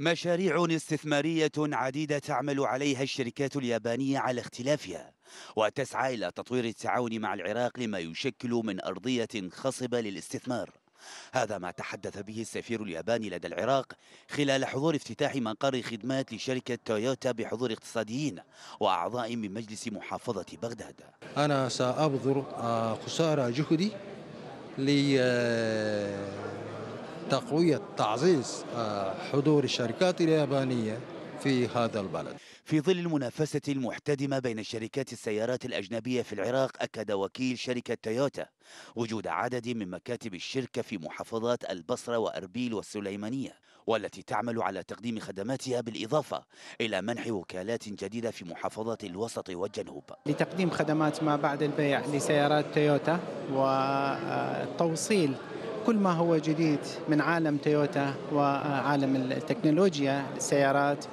مشاريع استثمارية عديدة تعمل عليها الشركات اليابانية على اختلافها وتسعى إلى تطوير التعاون مع العراق لما يشكل من أرضية خصبة للاستثمار هذا ما تحدث به السفير الياباني لدى العراق خلال حضور افتتاح مقر خدمات لشركة تويوتا بحضور اقتصاديين وأعضاء من مجلس محافظة بغداد أنا سأبذل آه، قصارى جهدي تقوية تعزيز آه، حضور الشركات اليابانية في هذا البلد في ظل المنافسة المحتدمة بين شركات السيارات الأجنبية في العراق أكد وكيل شركة تويوتا وجود عدد من مكاتب الشركة في محافظات البصرة وأربيل والسليمانية والتي تعمل على تقديم خدماتها بالإضافة إلى منح وكالات جديدة في محافظات الوسط والجنوب لتقديم خدمات ما بعد البيع لسيارات تويوتا وتوصيل كل ما هو جديد من عالم تويوتا وعالم التكنولوجيا السيارات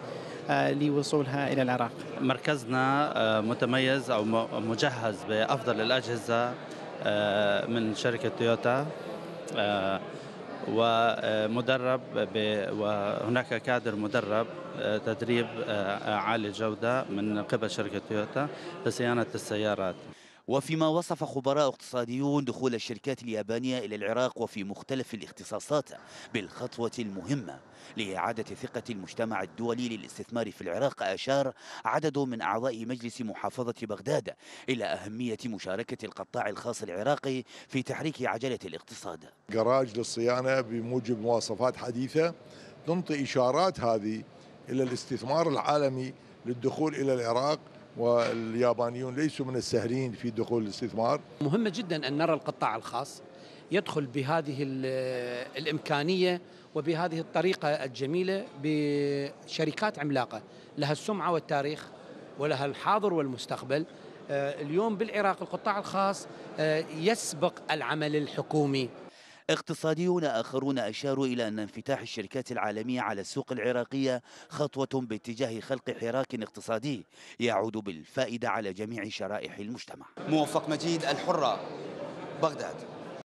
آه، لوصولها إلى العراق مركزنا آه، متميز أو مجهز بأفضل الأجهزة آه، من شركة تويوتا ومدرب وهناك كادر مدرب تدريب عالي الجودة من قبل شركة تويوتا لصيانة السيارات وفيما وصف خبراء اقتصاديون دخول الشركات اليابانية إلى العراق وفي مختلف الاختصاصات بالخطوة المهمة لإعادة ثقة المجتمع الدولي للاستثمار في العراق أشار عدد من أعضاء مجلس محافظة بغداد إلى أهمية مشاركة القطاع الخاص العراقي في تحريك عجلة الاقتصاد جراج للصيانة بموجب مواصفات حديثة تنطي إشارات هذه إلى الاستثمار العالمي للدخول إلى العراق واليابانيون ليسوا من السهلين في دخول الاستثمار مهمة جدا أن نرى القطاع الخاص يدخل بهذه الإمكانية وبهذه الطريقة الجميلة بشركات عملاقة لها السمعة والتاريخ ولها الحاضر والمستقبل آه، اليوم بالعراق القطاع الخاص آه، يسبق العمل الحكومي اقتصاديون آخرون أشاروا إلى أن انفتاح الشركات العالمية على السوق العراقية خطوة باتجاه خلق حراك اقتصادي يعود بالفائدة على جميع شرائح المجتمع موفق مجيد الحرة بغداد